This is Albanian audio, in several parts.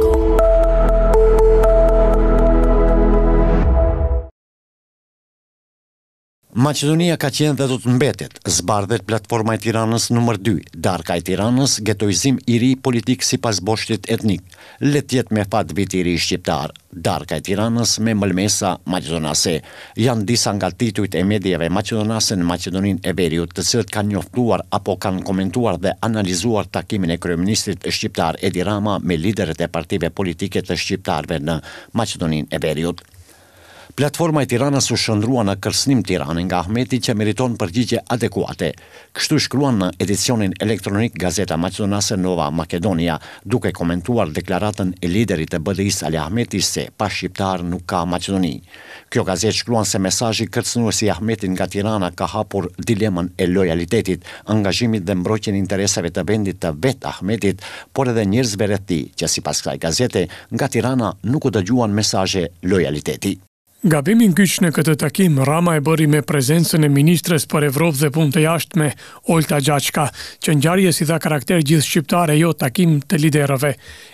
Go. Macedonia ka qenë dhe do të mbetet, zbardhet platforma e tiranës nëmër 2, darka e tiranës, getojzim i ri politikë si pas boshtit etnik, letjet me fat viti i ri shqiptar, darka e tiranës me mëlmesa Macedonase, janë disa nga titujt e medjeve Macedonase në Macedonin e veriut të cilët kanë njoftuar apo kanë komentuar dhe analizuar takimin e kryeministrit shqiptar Edi Rama me liderët e partive politike të shqiptarve në Macedonin e veriut. Platforma e Tiranës u shëndrua në kërsnim Tiranë nga Ahmeti që meriton përgjigje adekuate. Kështu shkruan në edicionin elektronik Gazeta Macedonase Nova Makedonia, duke komentuar deklaratën e liderit të BDIs Ali Ahmeti se pa shqiptar nuk ka Macedoni. Kjo gazet shkruan se mesajji si Ahmetin nga Tirana ka hapur dilemën e lojalitetit, angazhimit dhe mbroqen intereseve të vendit të vet Ahmetit, por edhe njërzve rëti që si pas kësaj gazete nga Tirana nuk u dëgjuan mesaje lojaliteti. Gabimin kyç në këtë takim Rama e bëri me prezencën e ministres për Evropë dhe Punë të Jashtme Olta Gjaçka, që ngjarje si dha karakter gjithë shqiptare jo takim të liderëve.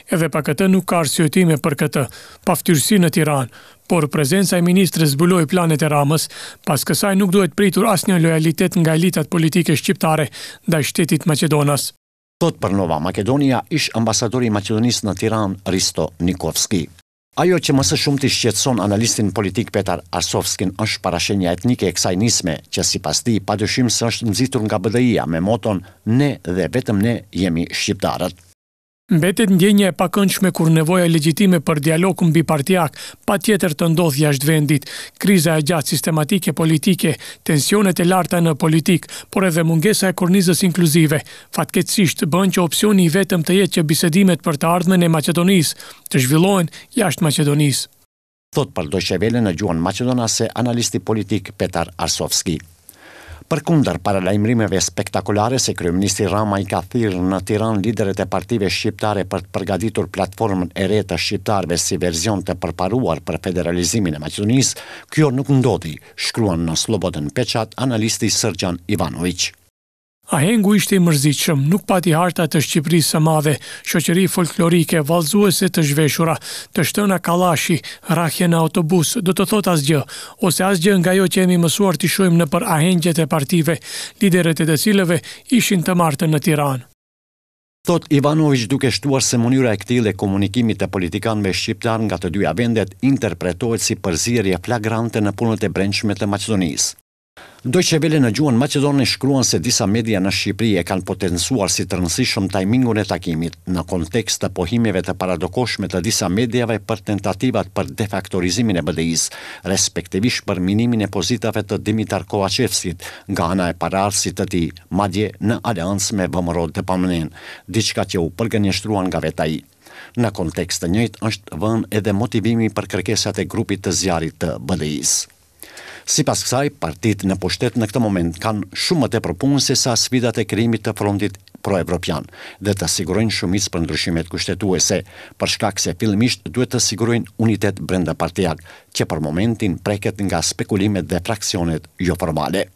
Edhe pa këtë nuk ka arsyetime për këtë paftyrësi në Tiranë, por prezenca e ministres zbuloi planet e Ramës, pas kësaj nuk duhet pritur asnjë lojalitet nga elitat politike shqiptare ndaj shtetit Maqedonas. Sot për Nova Makedonia ish ambasadori i Maqedonisë në Tiranë Risto Nikovski. Ajo që mësë shumë të shqetson analistin politik Petar Arsovskin është parashenja etnike e kësaj nisme, që si pas ti, pa dëshimë së është nëzitur nga bëdhëia me moton ne dhe vetëm ne jemi shqiptarët. Mbetet ndjenja e pakëndshme kur nevoja e legjitime për dialog mbi partiak, patjetër të ndodh jashtë vendit. Kriza e gjatë sistematike politike, tensionet e larta në politik, por edhe mungesa e kornizës inkluzive, fatkeqësisht bën që opsioni i vetëm të jetë që bisedimet për të ardhmen e Maqedonisë të zhvillohen jashtë Maqedonisë. Thot Paldo Shevele në gjuhën Maqedonase, analisti politik Petar Arsovski. Për kunder, para lajmrimeve spektakulare se kryeministri Rama i ka thirë në Tiran lideret e partive shqiptare për të përgatitur platformën e re të shqiptarëve si version të përparuar për federalizimin e Maqedonisë, kjo nuk ndodhi, shkruan në Slobodan peqat analisti Sërgjan Ivanović. Ahengu ishte i mërzitshëm, nuk pati harta të Shqipërisë së Madhe, shoqëri folklorike, valzuese të zhveshura, të shtëna kallashi, rrahje në autobus, do të thot asgjë, ose asgjë nga ajo që jemi mësuar të shohim në për ahengjet e partive, liderët e të cilëve ishin të martën në Tiranë. Thot Ivanoviç duke shtuar se mënyra e këtij lë komunikimit të politikanëve shqiptar nga të dyja vendet interpretohet si përzirje flagrante në punët e brendshme të Maqedonisë. Ndoj që vele në gjuën Macedoni shkruan se disa media në Shqipëri e kanë potensuar si të rënsishëm tajmingun e takimit në kontekst të pohimeve të paradokoshme të disa medjave për tentativat për defaktorizimin e BDI-s, respektivisht për minimin e pozitave të Dimitar Kovacevskit nga ana e pararësit të ti, madje në aliansë me vëmërod të pamënen, diçka që u përgënjështruan nga veta i. Në kontekst të njëjt është vën edhe motivimi për kërkesat e grupit të zjarit të BDI-s. Si pas kësaj, partit në poshtet në këtë moment kanë shumë më të propunë se sa sfidat e krimit të frontit pro-evropian dhe të sigurojnë shumis për ndryshimet kushtetuese, për shkak se filmisht duhet të sigurojnë unitet brenda partijak, që për momentin preket nga spekulimet dhe fraksionet jo formale.